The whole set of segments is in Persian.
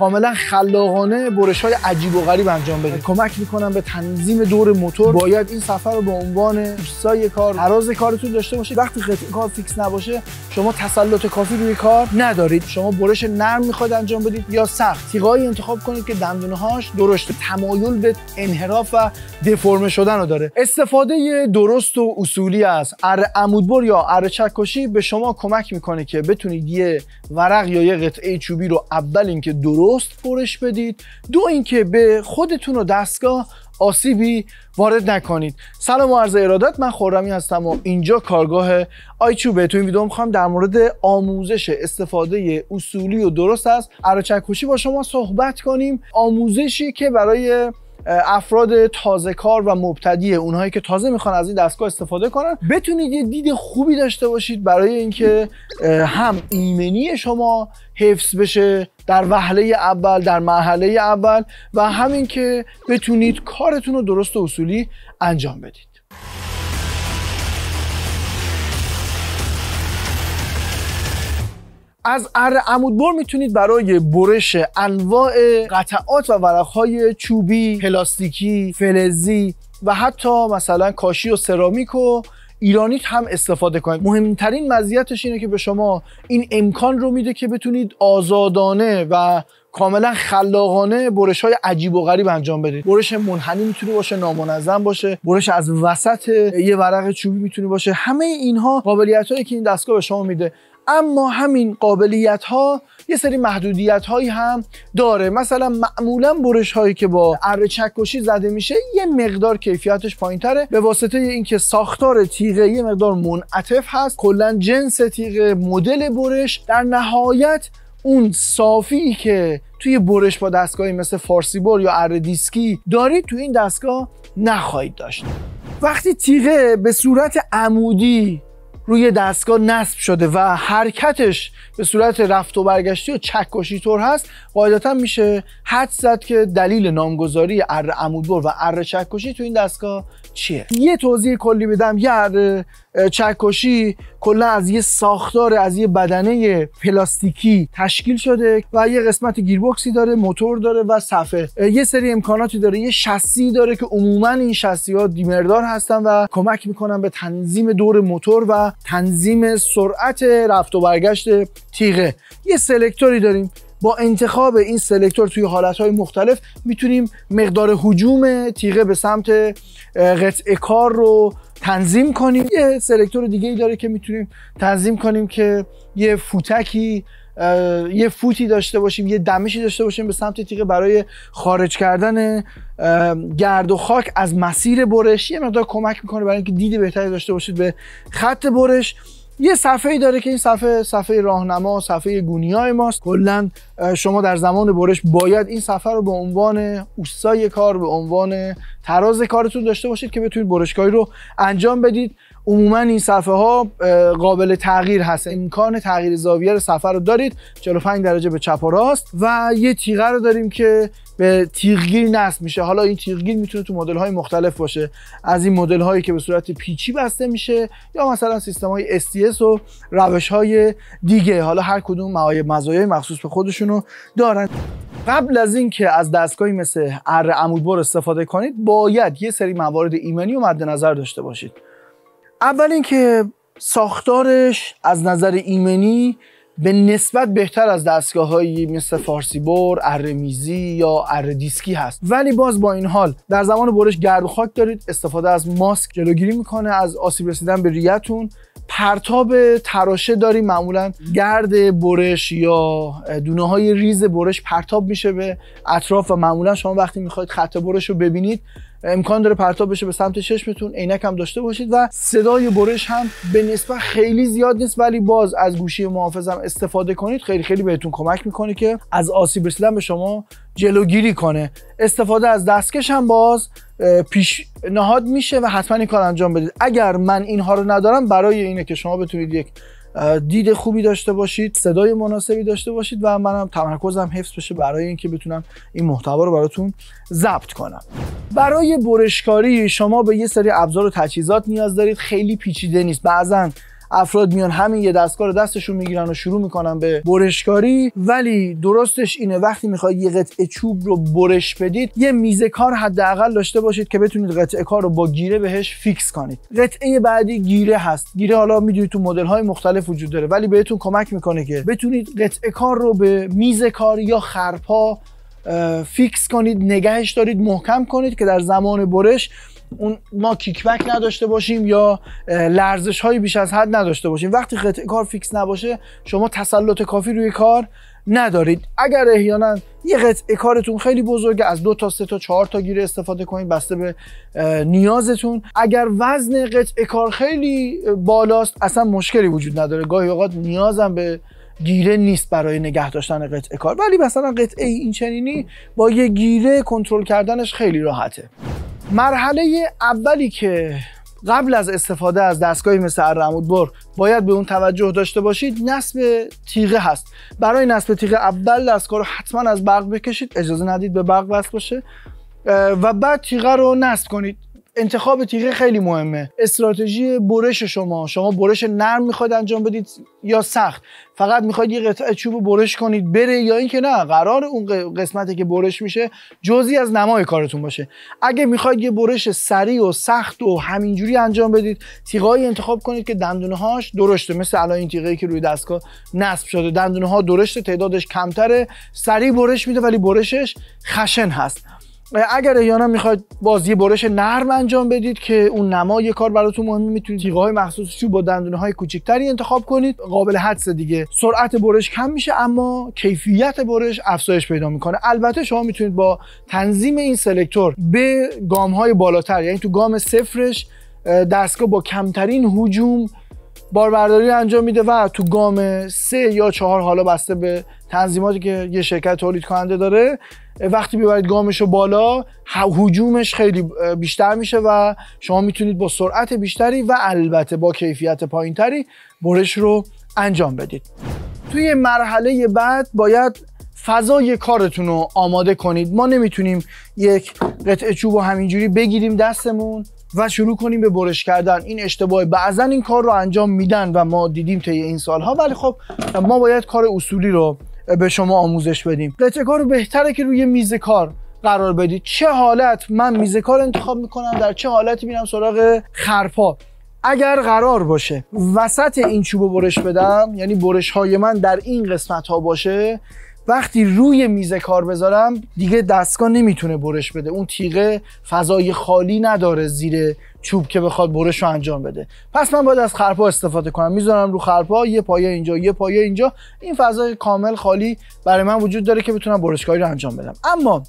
کاملا خلاقانه برش های عجیب و غریب انجام بده کمک میکنم به تنظیم دور موتور باید این سفر رو به عنوان دوستای کار عراض کارتون داشته باشید وقتی قطعه کار فیکس نباشه شما تسلط کافی روی کار ندارید شما برش نرم میخواد انجام بدید یا سخت تیغایی انتخاب کنید که دندونه هاش درشت تمایل به انحراف و دفرم شدن رو داره استفاده درست و اصولی از ار عمودبر یا ار چکشی به شما کمک میکنه که بتونید یه ورق یا یه قطعه چوبی رو اول اینکه درست درست برش بدید دو اینکه به خودتون و دستگاه آسیبی وارد نکنید سلام و عرض ارادت من خورمی هستم و اینجا کارگاه آیچوبه تو این ویدیو میخوام در مورد آموزش استفاده اصولی و درست از کشی با شما صحبت کنیم آموزشی که برای افراد تازه کار و مبتدی اونهایی که تازه میخوان از این دستگاه استفاده کنن بتونید یه دید خوبی داشته باشید برای اینکه هم ایمنی شما حفظ بشه در وحله اول در مرحله اول و همین که بتونید کارتون رو درست و اصولی انجام بدید از اره عمودبر میتونید برای برش انواع قطعات و ورقهای چوبی، پلاستیکی، فلزی و حتی مثلا کاشی و سرامیک و ایرانیت هم استفاده کنید مهمترین مزیتش اینه که به شما این امکان رو میده که بتونید آزادانه و کاملا خلاقانه برش های عجیب و غریب انجام بدید برش منحنی میتونه باشه نامنظم باشه برش از وسط یه ورق چوبی میتونه باشه همه اینها قابلیت هایی که این دستگاه به شما میده اما همین قابلیت ها یه سری محدودیت هایی هم داره مثلا معمولا برش هایی که با اره چکشی زده میشه یه مقدار کیفیتش پایین تره به واسطه اینکه ساختار تیغه یه مقدار منعطف هست کلا جنس تیغه مدل برش در نهایت اون صافی که توی برش با دستگاهی مثل فارسیبور یا اره دیسکی دارید توی این دستگاه نخواهید داشت وقتی تیغه به صورت عمودی روی دستگاه نصب شده و حرکتش به صورت رفت و برگشتی و چکشی طور هست قاعدتا میشه حد زد که دلیل نامگذاری ار عمودبر و اره چکشی تو این دستگاه چیه یه توضیح کلی بدم یه چکشی کلا از یه ساختار از یه بدنه پلاستیکی تشکیل شده و یه قسمت گیربکسی داره موتور داره و صفحه یه سری امکاناتی داره یه شسی داره که عموما این شسی ها دیمردار هستن و کمک میکنن به تنظیم دور موتور و تنظیم سرعت رفت و برگشت تیغه یه سلکتوری داریم با انتخاب این سلکتور توی حالتهای مختلف میتونیم مقدار حجوم تیغه به سمت قطعه کار رو تنظیم کنیم یه سلکتور دیگه ای داره که میتونیم تنظیم کنیم که یه فوتکی یه فوتی داشته باشیم یه دمشی داشته باشیم به سمت تیغه برای خارج کردن گرد و خاک از مسیر برش یه مقدار کمک میکنه برای اینکه دید بهتری داشته باشید به خط برش یه صفحه داره که این صفحه صفحه راهنما صفحه گونی های ماست کلا شما در زمان برش باید این صفحه رو به عنوان اوستای کار به عنوان تراز کارتون داشته باشید که بتونید برشگاهی رو انجام بدید عموما این صفحه ها قابل تغییر هست امکان تغییر زاویه رو صفحه رو دارید 45 درجه به چپ و راست و یه تیغه رو داریم که به تیغگیر نصب میشه حالا این تیغگیر میتونه تو مدل های مختلف باشه از این مدل هایی که به صورت پیچی بسته میشه یا مثلا سیستم های STS و روش های دیگه حالا هر کدوم مزایای مخصوص به خودشونو دارن قبل از اینکه از دستگاهی مثل ار عمودبر استفاده کنید باید یه سری موارد ایمنی و مد نظر داشته باشید اول اینکه ساختارش از نظر ایمنی به نسبت بهتر از دستگاه هایی مثل فارسی بر، ارمیزی یا اردیسکی هست ولی باز با این حال در زمان برش گرد و خاک دارید استفاده از ماسک جلوگیری میکنه از آسیب رسیدن به ریتون پرتاب تراشه داری معمولا گرد برش یا دونه های ریز برش پرتاب میشه به اطراف و معمولا شما وقتی میخواید خط برش رو ببینید امکان داره پرتاب بشه به سمت چشمتون عینک هم داشته باشید و صدای برش هم به نسبت خیلی زیاد نیست ولی باز از گوشی هم استفاده کنید خیلی خیلی بهتون کمک میکنه که از آسیب رسیدن به شما جلوگیری کنه استفاده از دستکش هم باز پیشنهاد نهاد میشه و حتما این کار انجام بدید اگر من اینها رو ندارم برای اینه که شما بتونید یک دید خوبی داشته باشید صدای مناسبی داشته باشید و منم تمرکزم حفظ بشه برای اینکه بتونم این محتوا رو براتون ضبط کنم برای برشکاری شما به یه سری ابزار و تجهیزات نیاز دارید خیلی پیچیده نیست بعضا افراد میان همین یه دستگاه رو دستشون میگیرن و شروع میکنن به برشکاری ولی درستش اینه وقتی میخواید یه قطعه چوب رو برش بدید یه میزه کار حداقل داشته باشید که بتونید قطعه کار رو با گیره بهش فیکس کنید قطعه بعدی گیره هست گیره حالا میدونید تو مدل های مختلف وجود داره ولی بهتون کمک میکنه که بتونید قطعه کار رو به میز کار یا خرپا فیکس کنید نگهش دارید محکم کنید که در زمان برش اون ما بک نداشته باشیم یا لرزش های بیش از حد نداشته باشیم وقتی قطع کار فیکس نباشه شما تسلط کافی روی کار ندارید اگر احیانا یه قطعه کارتون خیلی بزرگه از دو تا سه تا چهار تا گیره استفاده کنید بسته به نیازتون اگر وزن قطعه کار خیلی بالاست اصلا مشکلی وجود نداره گاهی اوقات نیازم به گیره نیست برای نگه داشتن قطعه کار ولی مثلا قطعه این چنینی با یه گیره کنترل کردنش خیلی راحته مرحله اولی که قبل از استفاده از دستگاهی مثل الرمود بر باید به اون توجه داشته باشید نصب تیغه هست برای نصب تیغه اول دستگاه رو حتما از برق بکشید اجازه ندید به برق وصل باشه و بعد تیغه رو نصب کنید انتخاب تیغه خیلی مهمه استراتژی برش شما شما برش نرم میخواد انجام بدید یا سخت فقط میخواید یه قطعه چوب برش کنید بره یا اینکه نه قرار اون قسمتی که برش میشه جزی از نمای کارتون باشه اگه میخواید یه برش سریع و سخت و همینجوری انجام بدید تیغایی انتخاب کنید که دندونه هاش درشته مثل الان این تیغه که روی دستگاه نصب شده دندونه ها درشته تعدادش کمتره سریع برش میده ولی برشش خشن هست اگر احیانا میخواید بازی برش نرم انجام بدید که اون نما یه کار براتون مهمه میتونید تیغه های مخصوص رو با دندونه های انتخاب کنید قابل حدس دیگه سرعت برش کم میشه اما کیفیت برش افزایش پیدا میکنه البته شما میتونید با تنظیم این سلکتور به گام های بالاتر یعنی تو گام صفرش دستگاه با کمترین حجوم باربرداری انجام میده و تو گام سه یا چهار حالا بسته به تنظیماتی که یه شرکت تولید کننده داره وقتی میبرید گامش رو بالا حجومش خیلی بیشتر میشه و شما میتونید با سرعت بیشتری و البته با کیفیت پایینتری برش رو انجام بدید توی مرحله بعد باید فضای کارتون رو آماده کنید ما نمیتونیم یک قطعه چوب و همینجوری بگیریم دستمون و شروع کنیم به برش کردن این اشتباه بعضا این کار رو انجام میدن و ما دیدیم طی این سالها ولی خب ما باید کار اصولی رو به شما آموزش بدیم قطعه کار رو بهتره که روی میز کار قرار بدید چه حالت من میز کار انتخاب میکنم در چه حالتی میرم سراغ خرپا اگر قرار باشه وسط این چوب برش بدم یعنی برش های من در این قسمت ها باشه وقتی روی میز کار بذارم دیگه دستگاه نمیتونه برش بده اون تیغه فضای خالی نداره زیر چوب که بخواد برش رو انجام بده پس من باید از خرپا استفاده کنم میذارم رو خرپا یه پایه اینجا یه پایه اینجا این فضای کامل خالی برای من وجود داره که بتونم برشگاهی رو انجام بدم اما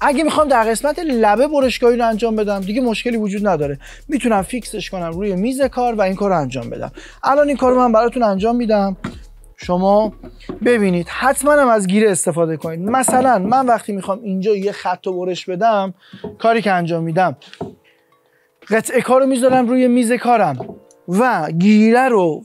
اگه میخوام در قسمت لبه برشگاهی رو انجام بدم دیگه مشکلی وجود نداره میتونم فیکسش کنم روی میز کار و این کار رو انجام بدم الان این کار من براتون انجام میدم شما ببینید حتما از گیره استفاده کنید مثلا من وقتی میخوام اینجا یه خط و برش بدم کاری که انجام میدم قطعه کار رو میذارم روی میز کارم و گیره رو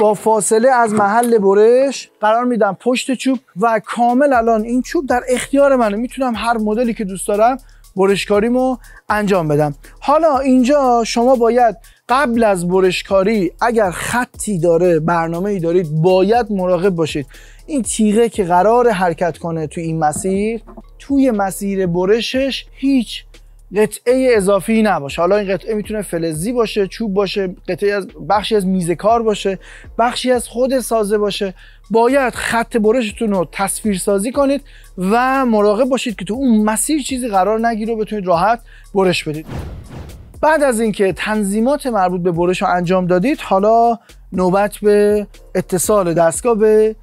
با فاصله از محل برش قرار میدم پشت چوب و کامل الان این چوب در اختیار منه میتونم هر مدلی که دوست دارم برشکاریمو انجام بدم حالا اینجا شما باید قبل از برشکاری اگر خطی داره برنامه ای دارید باید مراقب باشید این تیغه که قرار حرکت کنه تو این مسیر توی مسیر برشش هیچ قطعه اضافی نباشه حالا این قطعه میتونه فلزی باشه چوب باشه قطعه از بخشی از میز کار باشه بخشی از خود سازه باشه باید خط برشتون رو تصویر سازی کنید و مراقب باشید که تو اون مسیر چیزی قرار نگیره و بتونید راحت برش بدید بعد از اینکه تنظیمات مربوط به برش رو انجام دادید حالا نوبت به اتصال دستگاه به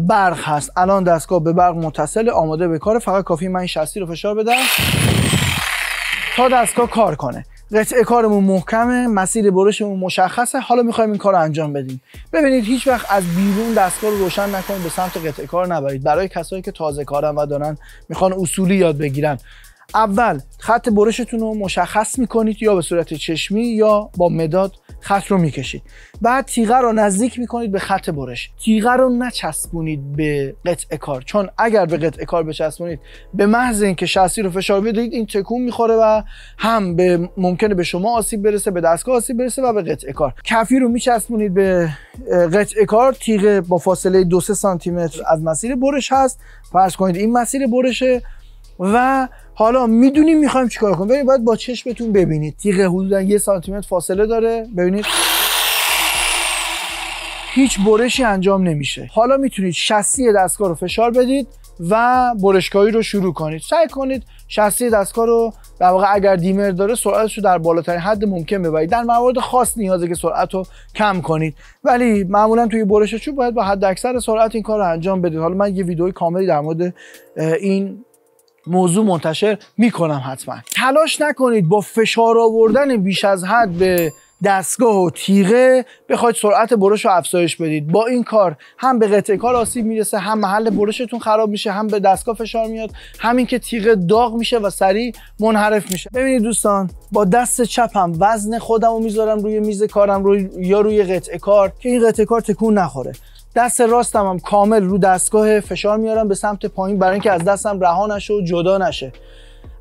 برق هست الان دستگاه به برق متصل آماده به کار فقط کافی من این شستی رو فشار بدم تا دستگاه کار کنه قطعه کارمون محکمه مسیر برشمون مشخصه حالا میخوایم این کار رو انجام بدیم ببینید هیچ وقت از بیرون دستگاه رو روشن نکنید به سمت قطعه کار نبرید برای کسایی که تازه کارن و دارن میخوان اصولی یاد بگیرن اول خط برشتون رو مشخص میکنید یا به صورت چشمی یا با مداد خط رو میکشید بعد تیغه رو نزدیک میکنید به خط برش تیغه رو نچسبونید به قطع کار چون اگر به قطعه کار بچسبونید به محض اینکه شاسی رو فشار بدید این تکون میخوره و هم به ممکنه به شما آسیب برسه به دستگاه آسیب برسه و به قطع کار کفی رو میچسبونید به قطع کار تیغه با فاصله 2 سانتیمتر سانتی متر از مسیر برش هست فرض کنید این مسیر برشه و حالا میدونیم میخوایم چیکار کنیم ببینید باید با چشمتون ببینید تیغ حدودا یه سانتی متر فاصله داره ببینید هیچ برشی انجام نمیشه حالا میتونید شستی دستگاه رو فشار بدید و برشکاری رو شروع کنید سعی کنید شاسی دستگاه رو در واقع اگر دیمر داره سرعتش رو در بالاترین حد ممکن ببرید در موارد خاص نیازه که سرعت رو کم کنید ولی معمولا توی برش چوب باید با حد اکثر سرعت این کار رو انجام بدید حالا من یه ویدیو کاملی در مورد این موضوع منتشر میکنم حتما تلاش نکنید با فشار آوردن بیش از حد به دستگاه و تیغه بخواید سرعت برش رو افزایش بدید با این کار هم به قطعه کار آسیب میرسه هم محل برشتون خراب میشه هم به دستگاه فشار میاد همین که تیغه داغ میشه و سریع منحرف میشه ببینید دوستان با دست چپم وزن خودم رو میذارم روی میز کارم روی یا روی قطعه کار که این قطعه کار تکون نخوره دست راستم هم کامل رو دستگاه فشار میارم به سمت پایین برای اینکه از دستم رها نشه و جدا نشه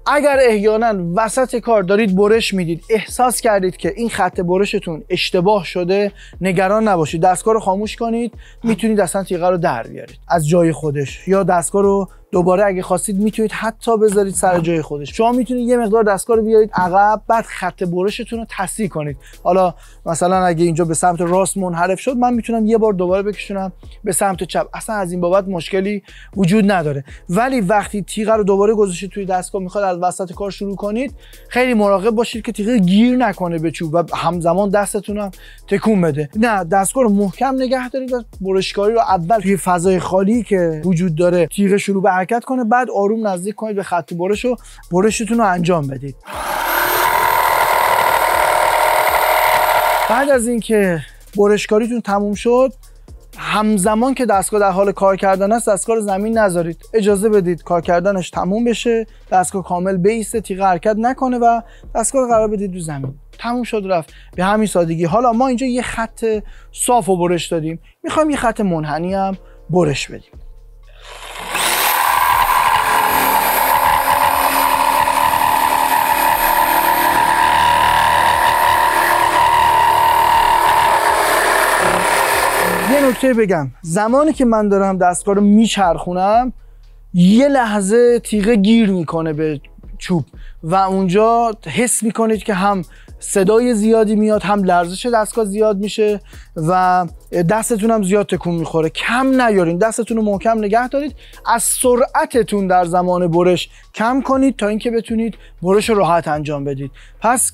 اگر احیانا وسط کار دارید برش میدید احساس کردید که این خط برشتون اشتباه شده نگران نباشید دستگاه رو خاموش کنید میتونید اصلا تیغه رو در بیارید از جای خودش یا دستگاه رو دوباره اگه خواستید میتونید حتی بذارید سر جای خودش شما میتونید یه مقدار دستگاه رو بیارید عقب بعد خط برشتون رو تصحیح کنید حالا مثلا اگه اینجا به سمت راست منحرف شد من میتونم یه بار دوباره بکشونم به سمت چپ اصلا از این بابت مشکلی وجود نداره ولی وقتی تیغه رو دوباره گذاشتید توی دستگاه میخواد از وسط کار شروع کنید خیلی مراقب باشید که تیغه گیر نکنه به چوب و همزمان دستتون هم تکون بده نه دستگاه رو محکم نگه دارید و برشکاری رو اول توی فضای خالی که وجود داره تیغه شروع به حرکت کنه بعد آروم نزدیک کنید به خط برش و برشتون رو انجام بدید بعد از اینکه برشکاریتون تموم شد همزمان که دستگاه در حال کار کردن است دستگاه رو زمین نذارید اجازه بدید کار کردنش تموم بشه دستگاه کامل بیسته تیغ حرکت نکنه و دستگاه رو قرار بدید رو زمین تموم شد رفت به همین سادگی حالا ما اینجا یه خط صاف و برش دادیم میخوایم یه خط منحنی هم برش بدیم یه نکته بگم زمانی که من دارم دستگاه رو میچرخونم یه لحظه تیغه گیر میکنه به چوب و اونجا حس میکنید که هم صدای زیادی میاد هم لرزش دستگاه زیاد میشه و دستتون هم زیاد تکون میخوره کم نیارین دستتون رو محکم نگه دارید از سرعتتون در زمان برش کم کنید تا اینکه بتونید برش راحت انجام بدید پس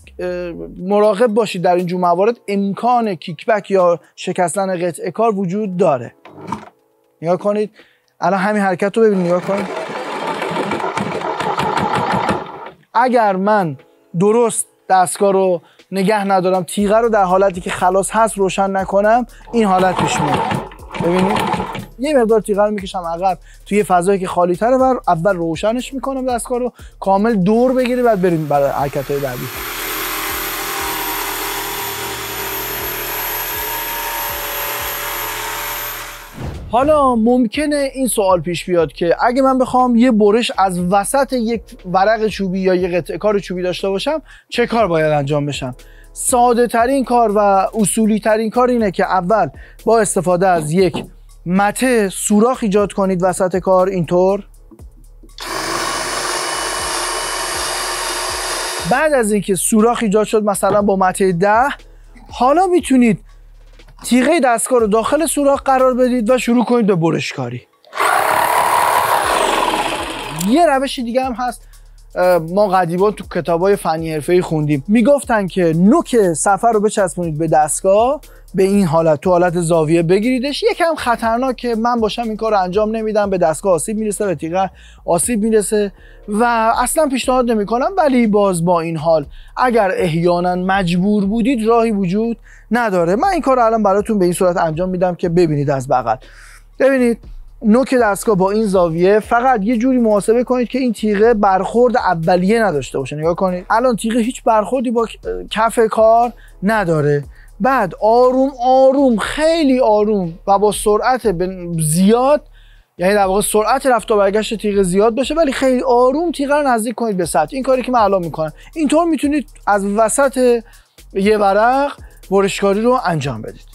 مراقب باشید در اینجور موارد امکان کیکبک یا شکستن قطعه کار وجود داره نگاه کنید الان همین حرکت رو ببینید نگاه کنید اگر من درست دستگاه رو نگه ندارم تیغه رو در حالتی که خلاص هست روشن نکنم این حالت پیش میاد ببینید یه مقدار تیغه رو میکشم عقب توی فضایی که خالی تره و اول روشنش میکنم دستگاه رو کامل دور بگیری بعد بریم برای حرکت های بعدی حالا ممکنه این سوال پیش بیاد که اگه من بخوام یه برش از وسط یک ورق چوبی یا یه قطعه کار چوبی داشته باشم چه کار باید انجام بشم ساده ترین کار و اصولی ترین کار اینه که اول با استفاده از یک مته سوراخ ایجاد کنید وسط کار اینطور بعد از اینکه سوراخ ایجاد شد مثلا با مته ده حالا میتونید تیغه دستگاه رو داخل سوراخ قرار بدید و شروع کنید به برش کاری یه روش دیگه هم هست ما قدیبا تو های فنی ای خوندیم میگفتن که نوک سفر رو بچسبونید به دستگاه به این حالت تو حالت زاویه بگیریدش یکم خطرناکه من باشم این کار انجام نمیدم به دستگاه آسیب میرسه به تیغه آسیب میرسه و اصلا پیشنهاد نمیکنم ولی باز با این حال اگر احیانا مجبور بودید راهی وجود نداره من این کار رو الان براتون به این صورت انجام میدم که ببینید از بغل ببینید نوک دستگاه با این زاویه فقط یه جوری محاسبه کنید که این تیغه برخورد اولیه نداشته باشه نگاه کنید الان تیغه هیچ برخوردی با کف کار نداره بعد آروم آروم خیلی آروم و با سرعت زیاد یعنی در واقع سرعت رفت و برگشت تیغ زیاد بشه ولی خیلی آروم تیغ رو نزدیک کنید به سطح این کاری که من الان میکنم اینطور میتونید از وسط یه ورق برشکاری رو انجام بدید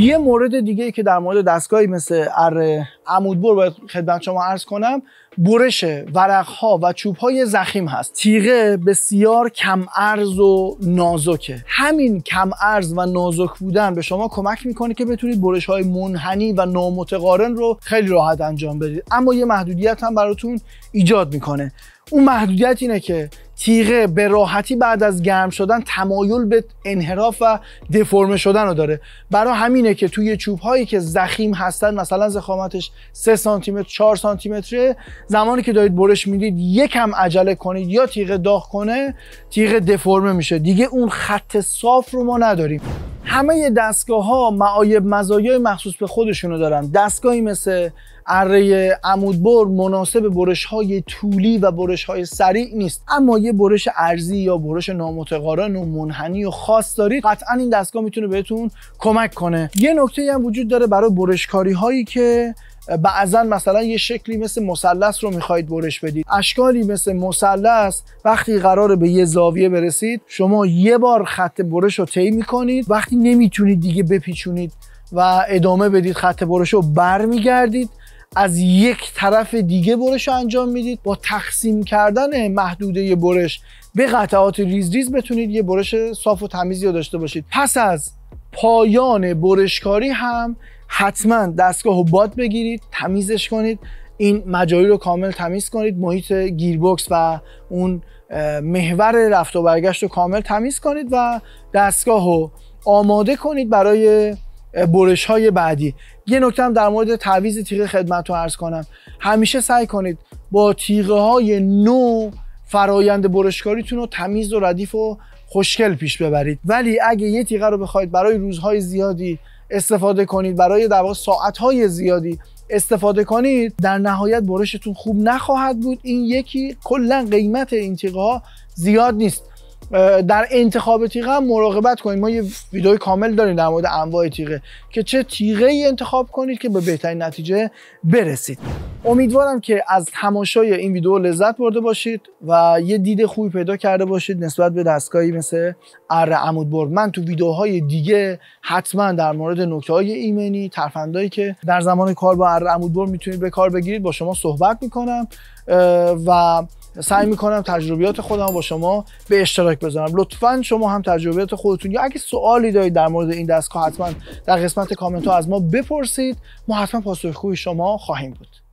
یه مورد دیگه که در مورد دستگاهی مثل عمود بر باید خدمت شما عرض کنم برش ورق ها و چوب های زخیم هست تیغه بسیار کم ارز و نازکه همین کم ارز و نازک بودن به شما کمک میکنه که بتونید برش های منحنی و نامتقارن رو خیلی راحت انجام بدید اما یه محدودیت هم براتون ایجاد میکنه اون محدودیت اینه که تیغه به راحتی بعد از گرم شدن تمایل به انحراف و دفرمه شدن رو داره برای همینه که توی چوب هایی که زخیم هستن مثلا زخامتش 3 سانتی متر 4 سانتی متره زمانی که دارید برش میدید یکم عجله کنید یا تیغه داغ کنه تیغه دفرمه میشه دیگه اون خط صاف رو ما نداریم همه دستگاه ها معایب مزایای مخصوص به خودشونو دارن دستگاهی مثل اره عمودبر مناسب برش های طولی و برش های سریع نیست اما یه برش ارزی یا برش نامتقارن و منحنی و خاص دارید قطعا این دستگاه میتونه بهتون کمک کنه یه نکته هم وجود داره برای برشکاری هایی که بعضا مثلا یه شکلی مثل مثلث رو میخواید برش بدید اشکالی مثل مثلث وقتی قراره به یه زاویه برسید شما یه بار خط برش رو طی میکنید وقتی نمیتونید دیگه بپیچونید و ادامه بدید خط برش رو برمیگردید از یک طرف دیگه برش رو انجام میدید با تقسیم کردن محدوده برش به قطعات ریز ریز بتونید یه برش صاف و تمیزی رو داشته باشید پس از پایان برشکاری هم حتما دستگاه رو باد بگیرید تمیزش کنید این مجاری رو کامل تمیز کنید محیط گیربکس و اون محور رفت و برگشت رو کامل تمیز کنید و دستگاه رو آماده کنید برای برش های بعدی یه نکته هم در مورد تعویز تیغ خدمت رو عرض کنم همیشه سعی کنید با تیغه های نو فرایند برشکاریتون رو تمیز و ردیف و خوشگل پیش ببرید ولی اگه یه تیغه رو بخواید برای روزهای زیادی استفاده کنید برای در ساعت‌های زیادی استفاده کنید در نهایت برشتون خوب نخواهد بود این یکی کلا قیمت این چیزها ها زیاد نیست در انتخاب تیغه هم مراقبت کنید ما یه ویدیو کامل داریم در مورد انواع تیغه که چه تیغه ای انتخاب کنید که به بهترین نتیجه برسید امیدوارم که از تماشای این ویدیو لذت برده باشید و یه دید خوبی پیدا کرده باشید نسبت به دستگاهی مثل ار عمود برد من تو ویدیوهای دیگه حتما در مورد نکته های ایمنی ترفندایی که در زمان کار با ار عمود میتونید به کار بگیرید با شما صحبت میکنم و سعی میکنم تجربیات خودم با شما به اشتراک بذارم لطفا شما هم تجربیات خودتون یا اگه سوالی دارید در مورد این دستگاه حتما در قسمت کامنت ها از ما بپرسید ما حتما پاسخگوی شما خواهیم بود